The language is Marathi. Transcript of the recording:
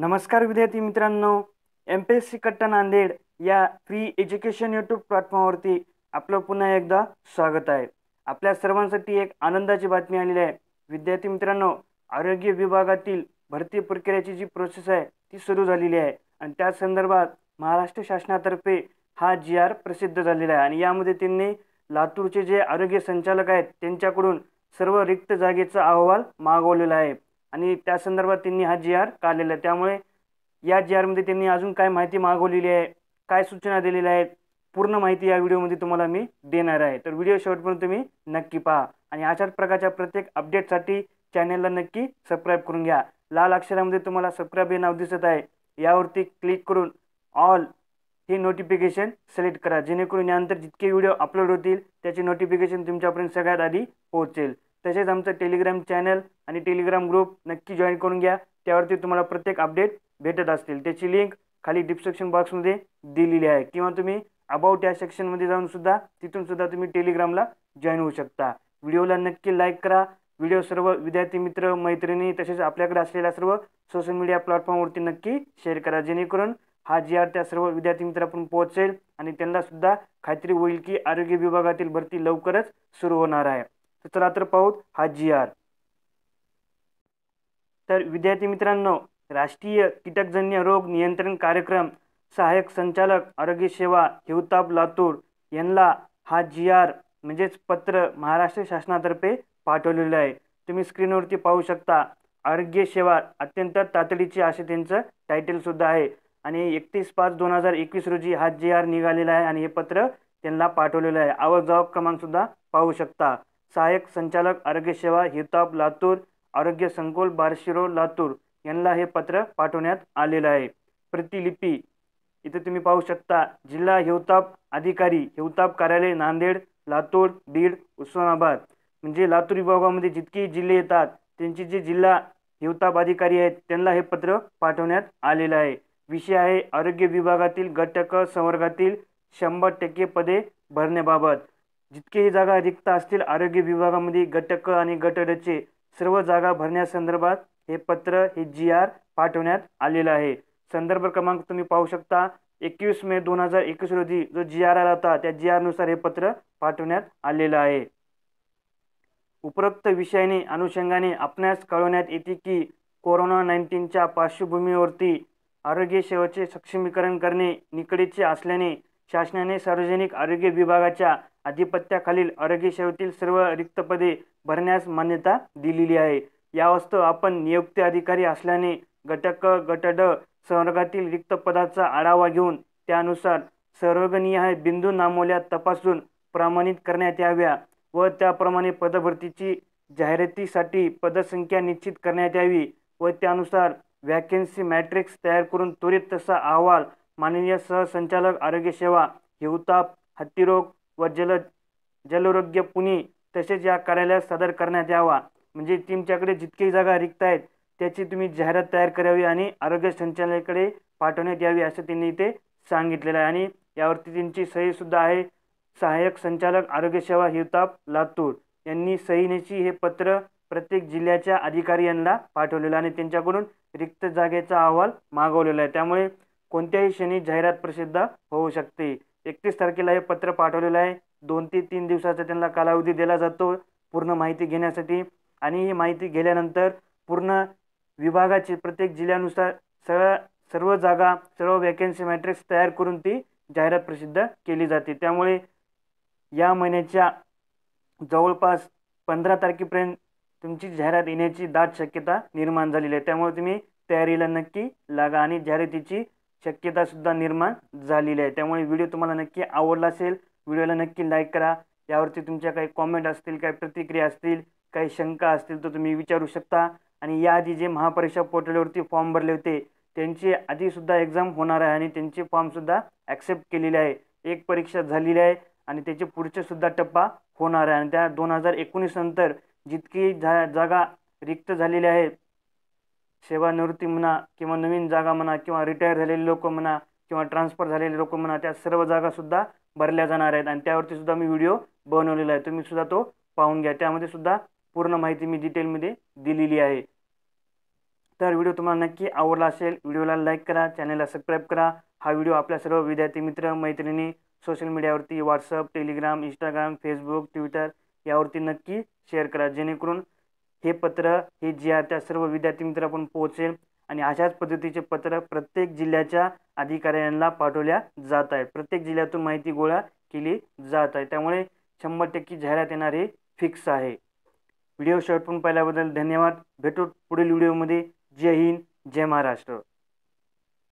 नमस्कार विद्यार्थी मित्रांनो एम पी एस सी कट्टा नांदेड या फ्री एज्युकेशन यूट्यूब प्लॅटफॉर्मवरती आपलं पुन्हा एकदा स्वागत आहे आपल्या सर्वांसाठी एक आनंदाची बातमी आलेली आहे विद्यार्थी मित्रांनो आरोग्य विभागातील भरती प्रक्रियेची जी प्रोसेस आहे ती सुरू झालेली आहे आणि त्या संदर्भात महाराष्ट्र शासनातर्फे हा जी आर प्रसिद्ध झालेला आहे आणि यामध्ये त्यांनी लातूरचे जे आरोग्य संचालक आहेत त्यांच्याकडून सर्व रिक्त जागेचा अहवाल मागवलेला आहे आणि त्या संदर्भात त्यांनी हा जी आर काढलेला आहे त्यामुळे या जी आरमध्ये त्यांनी अजून काय माहिती मागवलेली आहे काय सूचना दिलेल्या आहेत पूर्ण माहिती या व्हिडिओमध्ये तुम्हाला मी देणार आहे तर व्हिडिओ शेवटपर्यंत तुम्ही नक्की पहा आणि अशाच प्रकारच्या प्रत्येक अपडेटसाठी चॅनलला नक्की सबस्क्राईब करून घ्या लाल अक्षरामध्ये तुम्हाला सबस्क्राईब हे नाव दिसत आहे यावरती क्लिक करून ऑल हे नोटिफिकेशन सिलेक्ट करा जेणेकरून यानंतर जितके व्हिडिओ अपलोड होतील त्याची नोटिफिकेशन तुमच्यापर्यंत सगळ्यात आधी पोहोचेल तसेच आमचं टेलिग्राम चॅनल आणि टेलिग्राम ग्रुप नक्की जॉईन करून घ्या त्यावरती तुम्हाला प्रत्येक अपडेट भेटत असतील त्याची लिंक खाली डिस्क्रिप्शन बॉक्समध्ये दिलेली आहे किंवा तुम्ही अबाउट या सेक्शनमध्ये जाऊन सुद्धा तिथून सुद्धा तुम्ही टेलिग्रामला जॉईन होऊ शकता व्हिडिओला नक्की लाईक करा व्हिडिओ सर्व विद्यार्थी मित्र मैत्रिणी तसेच आपल्याकडे असलेल्या सर्व सोशल मीडिया प्लॅटफॉर्मवरती नक्की शेअर करा जेणेकरून हा जी आर त्या सर्व विद्यार्थी मित्रांपर्यंत पोहोचेल आणि त्यांनासुद्धा खात्री होईल की आरोग्य विभागातील भरती लवकरच सुरू होणार आहे तर चला तर पाहूत हा जी आर तर विद्यार्थी मित्रांनो राष्ट्रीय कीटकजन्य रोग नियंत्रण कार्यक्रम सहाय्यक संचालक आरोग्य सेवा हिवताप लातूर यांना हा जी आर म्हणजेच पत्र महाराष्ट्र शासनातर्फे पाठवलेलं आहे तुम्ही स्क्रीनवरती पाहू शकता आरोग्य सेवा अत्यंत तातडीची असे त्यांचं टायटलसुद्धा आहे आणि एकतीस पाच दोन हजार एकवीस रोजी हा जी आर निघालेला आहे आणि हे पत्र त्यांना पाठवलेलं आहे आवक क्रमांक क्रमांकसुद्धा पाहू शकता सहायक संचालक आरोग्यसेवा हिताब लातूर आरोग्य संकुल बारशिरो लातूर यांना हे पत्र पाठवण्यात आलेलं आहे प्रतिलिपी इथे तुम्ही पाहू शकता जिल्हा हिवताप अधिकारी हिवताप कार्यालय नांदेड लातूर बीड उस्मानाबाद म्हणजे लातूर विभागामध्ये जितकी जिल्हे येतात त्यांचे जे जिल्हा हिवताप अधिकारी आहेत त्यांना हे पत्र पाठवण्यात आलेलं आहे विषय आहे आरोग्य विभागातील गटक संवर्गातील शंभर टक्के पदे भरण्याबाबत जितकेही जागा रिक्त असतील आरोग्य विभागामध्ये गटक आणि गटडचे सर्व जागा भरण्यासंदर्भात हे पत्र हे जी आर पाठवण्यात आलेलं आहे संदर्भ क्रमांक तुम्ही पाहू शकता एकवीस मे दोन हजार एकवीस रोजी जो जी आर आला होता त्या जी आरनुसार हे पत्र पाठवण्यात आलेलं आहे उपरोक्त विषयाने अनुषंगाने आपणास कळवण्यात येते की कोरोना नाईन्टीनच्या पार्श्वभूमीवरती आरोग्य सेवेचे सक्षमीकरण करणे निकडीचे असल्याने शासनाने सार्वजनिक आरोग्य विभागाच्या आधिपत्याखालील आरोग्यसेवेतील सर्व रिक्त पदे भरण्यास मान्यता दिलेली आहे या वस्तू आपण नियुक्त अधिकारी असल्याने घटक गटड संवर्गातील रिक्त पदाचा आढावा घेऊन त्यानुसार सर्वगणीय बिंदू नामोल्या तपासून प्रमाणित करण्यात याव्या व त्याप्रमाणे पदभरतीची जाहिरातीसाठी पदसंख्या निश्चित करण्यात यावी व त्यानुसार व्हॅकन्सी मॅट्रिक्स तयार करून त्वरित तसा अहवाल माननीय सहसंचालक आरोग्यसेवा हिवताप हत्तीरोग व जल जलरोग्य पुणे तसेच या कार्यालयात सादर करण्यात यावा म्हणजे तुमच्याकडे जितकी जागा रिक्त आहेत त्याची तुम्ही जाहिरात तयार करावी आणि आरोग्य संचालनाकडे पाठवण्यात यावी असं त्यांनी इथे सांगितलेलं आहे आणि यावरती त्यांची सहीसुद्धा आहे सहाय्यक संचालक आरोग्यसेवा हिवताप लातूर यांनी सहीनेची हे पत्र प्रत्येक जिल्ह्याच्या अधिकारी यांना पाठवलेलं आणि त्यांच्याकडून रिक्त जागेचा अहवाल मागवलेला आहे त्यामुळे कोणत्याही क्षणी जाहिरात प्रसिद्ध होऊ शकते एकतीस तारखेला हे पत्र पाठवलेलं आहे दोन ते तीन दिवसाचा त्यांना कालावधी दिला जातो पूर्ण माहिती घेण्यासाठी आणि ही माहिती घेतल्यानंतर पूर्ण विभागाची प्रत्येक जिल्ह्यानुसार सगळ्या सर्व जागा सर्व वॅकन्सी मॅट्रिक्स तयार करून ती जाहिरात प्रसिद्ध केली जाते त्यामुळे या महिन्याच्या जवळपास पंधरा तारखेपर्यंत तुमची जाहिरात येण्याची दाट शक्यता निर्माण झालेली आहे त्यामुळे तुम्ही तयारीला नक्की लागा आणि जाहिरातीची शक्यतासुद्धा निर्माण झालेली आहे त्यामुळे व्हिडिओ तुम्हाला नक्की आवडला असेल व्हिडिओला नक्की लाईक करा यावरती तुमच्या काही कॉमेंट असतील काही प्रतिक्रिया असतील काही शंका असतील तर तुम्ही विचारू शकता आणि याआधी जे महापरीक्षा पोर्टलवरती फॉर्म भरले होते त्यांची आधीसुद्धा एक्झाम होणार आहे आणि त्यांचे फॉर्मसुद्धा ॲक्सेप्ट केलेले आहे एक परीक्षा झालेली आहे आणि त्याचे पुढचेसुद्धा टप्पा होणार आहे आणि त्या दोन हजार एकोणीसनंतर जितकी जा जागा रिक्त झालेल्या आहेत सेवानिवृत्ती म्हणा किंवा नवीन जागा म्हणा किंवा रिटायर झालेले लोक म्हणा किंवा ट्रान्सफर झालेले लोक म्हणा त्या सर्व जागासुद्धा भरल्या जाणार आहेत आणि त्यावरती सुद्धा मी व्हिडिओ बनवलेला आहे तुम्ही सुद्धा तो पाहून घ्या त्यामध्ये सुद्धा पूर्ण माहिती मी डिटेलमध्ये दिलेली आहे तर व्हिडिओ तुम्हाला नक्की आवडला असेल व्हिडिओला लाईक करा चॅनलला सबस्क्राईब करा हा व्हिडिओ आपल्या सर्व विद्यार्थी मित्र मैत्रिणी सोशल मीडियावरती WhatsApp Telegram Instagram Facebook Twitter यावरती नक्की शेअर करा जेणेकरून हे पत्र हे जे आहे त्या सर्व विद्यार्थी आपण पोहोचेल आणि अशाच पद्धतीचे पत्र प्रत्येक जिल्ह्याच्या अधिकाऱ्यांना पाठवल्या जात आहे प्रत्येक जिल्ह्यातून माहिती गोळा केली जात आहे त्यामुळे शंभर टक्के जाहिरात येणार हे फिक्स आहे व्हिडिओ शॉर्ट पण पाहिल्याबद्दल धन्यवाद भेटू पुढील व्हिडिओमध्ये जय हिंद जय महाराष्ट्र